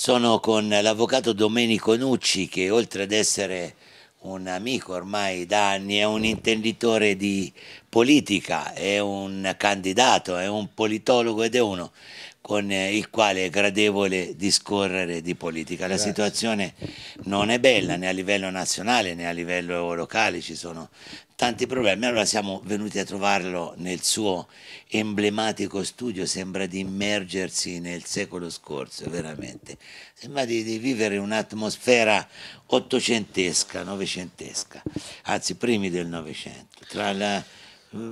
Sono con l'avvocato Domenico Nucci che oltre ad essere un amico ormai da anni, è un intenditore di politica, è un candidato, è un politologo ed è uno con il quale è gradevole discorrere di politica. La Grazie. situazione non è bella né a livello nazionale né a livello locale, ci sono tanti problemi. Allora siamo venuti a trovarlo nel suo emblematico studio, sembra di immergersi nel secolo scorso, veramente. Sembra di, di vivere un'atmosfera ottocentesca, novecentesca, anzi primi del Novecento, tra la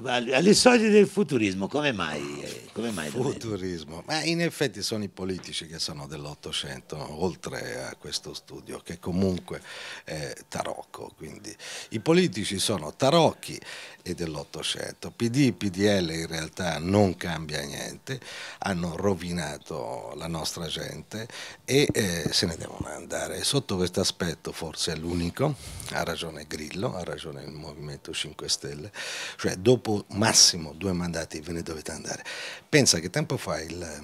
alle soglie del futurismo, come mai? Come mai futurismo, ma in effetti sono i politici che sono dell'Ottocento, oltre a questo studio, che comunque è tarocco. Quindi i politici sono tarocchi e dell'Ottocento. PD, PDL in realtà non cambia niente, hanno rovinato la nostra gente e eh, se ne devono andare. Sotto questo aspetto forse è l'unico, ha ragione Grillo, ha ragione il Movimento 5 Stelle, cioè dopo massimo due mandati ve ne dovete andare. Pensa che tempo fa il eh,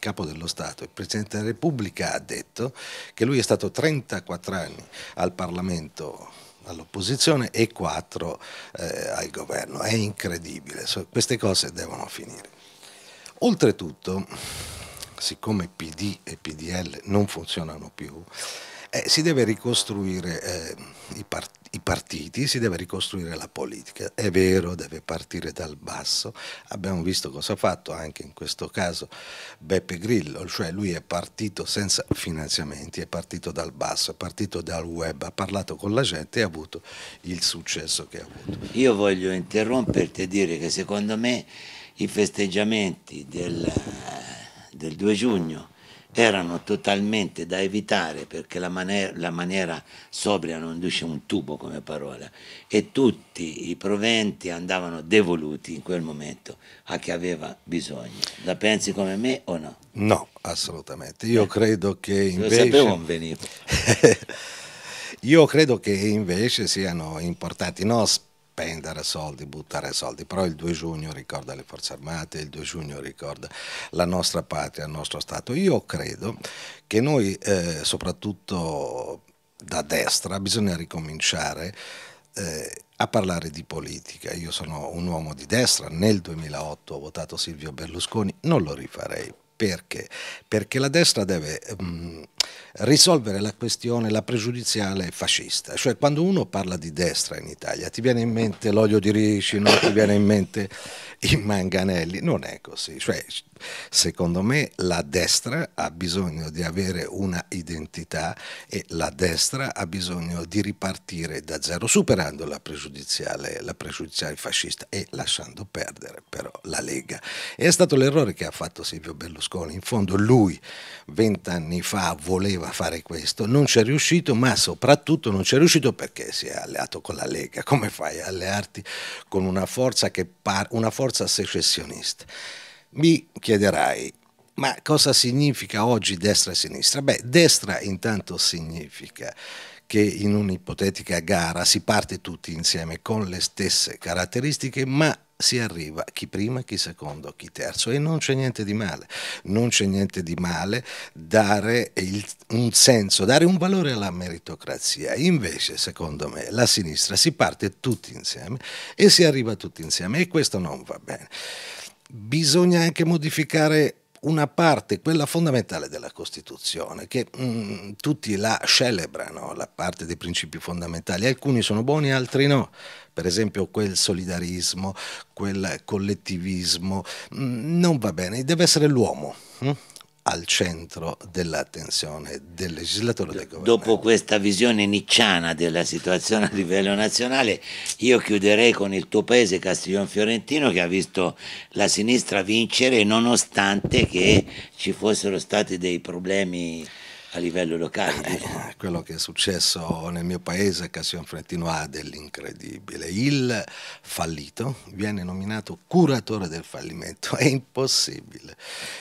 capo dello Stato, il Presidente della Repubblica ha detto che lui è stato 34 anni al Parlamento all'opposizione e 4 eh, al governo. È incredibile, so, queste cose devono finire. Oltretutto, siccome PD e PDL non funzionano più, eh, si deve ricostruire eh, i, part i, partiti, si deve ricostruire la politica. È vero, deve partire dal basso. Abbiamo visto cosa ha fatto anche in questo caso Beppe Grillo, cioè lui è partito senza finanziamenti, è partito dal basso, è partito dal web, ha parlato con la gente e ha avuto il successo che ha avuto. Io voglio interromperti e dire che secondo me i festeggiamenti del, del 2 giugno erano totalmente da evitare perché la, maniera, la maniera sobria non dice un tubo come parola e tutti i proventi andavano devoluti in quel momento a chi aveva bisogno. La pensi come me o no? No, assolutamente. Io credo che invece... Lo sapevo non Io credo che invece siano importanti, no? spendere soldi, buttare soldi, però il 2 giugno ricorda le forze armate, il 2 giugno ricorda la nostra patria, il nostro Stato. Io credo che noi, eh, soprattutto da destra, bisogna ricominciare eh, a parlare di politica. Io sono un uomo di destra, nel 2008 ho votato Silvio Berlusconi, non lo rifarei. Perché? Perché la destra deve... Mh, mm, risolvere la questione, la pregiudiziale fascista. Cioè quando uno parla di destra in Italia ti viene in mente l'olio di ricino, ti viene in mente i manganelli, non è così. Cioè, secondo me la destra ha bisogno di avere una identità e la destra ha bisogno di ripartire da zero, superando la pregiudiziale, la pregiudiziale fascista e lasciando perdere però la Lega. E è stato l'errore che ha fatto Silvio Berlusconi. In fondo lui vent'anni fa voleva poteva fare questo, non ci è riuscito, ma soprattutto non ci è riuscito perché si è alleato con la Lega. Come fai a allearti con una forza, una forza secessionista? Mi chiederai, ma cosa significa oggi destra e sinistra? Beh, destra intanto significa che in un'ipotetica gara si parte tutti insieme con le stesse caratteristiche, ma si arriva chi prima, chi secondo, chi terzo e non c'è niente di male, non c'è niente di male dare il, un senso, dare un valore alla meritocrazia, invece secondo me la sinistra si parte tutti insieme e si arriva tutti insieme e questo non va bene. Bisogna anche modificare una parte, quella fondamentale della Costituzione, che mh, mm, tutti la celebrano, la parte dei principi fondamentali, alcuni sono buoni, altri no, per esempio quel solidarismo, quel collettivismo, mh, mm, non va bene, deve essere l'uomo. Mh? Mm? al centro dell'attenzione del legislatore e del governo. Dopo questa visione nicciana della situazione a livello nazionale, io chiuderei con il tuo paese Castiglione Fiorentino che ha visto la sinistra vincere nonostante che ci fossero stati dei problemi a livello locale. Eh, eh, quello che è successo nel mio paese, Cassian Frentino ha dell'incredibile. Il fallito viene nominato curatore del fallimento, è impossibile.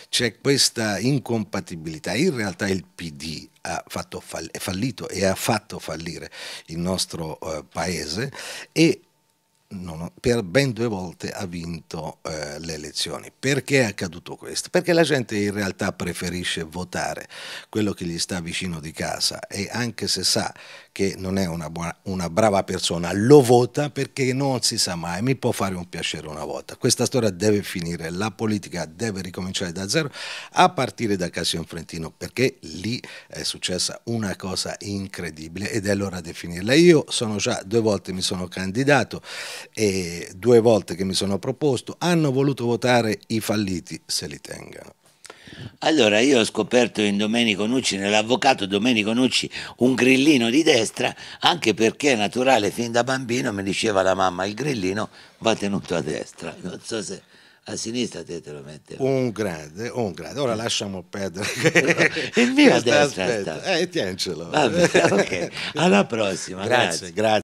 C'è questa incompatibilità. In realtà il PD fall è fallito e ha fatto fallire il nostro eh, paese e non, per ben due volte ha vinto eh, le elezioni. Perché è accaduto questo? Perché la gente in realtà preferisce votare quello che gli sta vicino di casa e anche se sa che non è una, buona, una brava persona, lo vota perché non si sa mai, mi può fare un piacere una volta. Questa storia deve finire, la politica deve ricominciare da zero a partire da Cassio Frentino perché lì è successa una cosa incredibile ed è l'ora di finirla. Io sono già due volte mi sono candidato e due volte che mi sono proposto, hanno voluto votare i falliti se li tengano. Allora io ho scoperto in Domenico Nucci, nell'avvocato Domenico Nucci, un grillino di destra, anche perché è naturale, fin da bambino mi diceva la mamma, il grillino va tenuto a destra. Non so se a sinistra te te lo mette. Un grande, un grande. Ora lasciamo perdere. Il mio a destra aspetto. sta. Eh, tienecelo. Vabbè, ok. Alla prossima. grazie. grazie. grazie.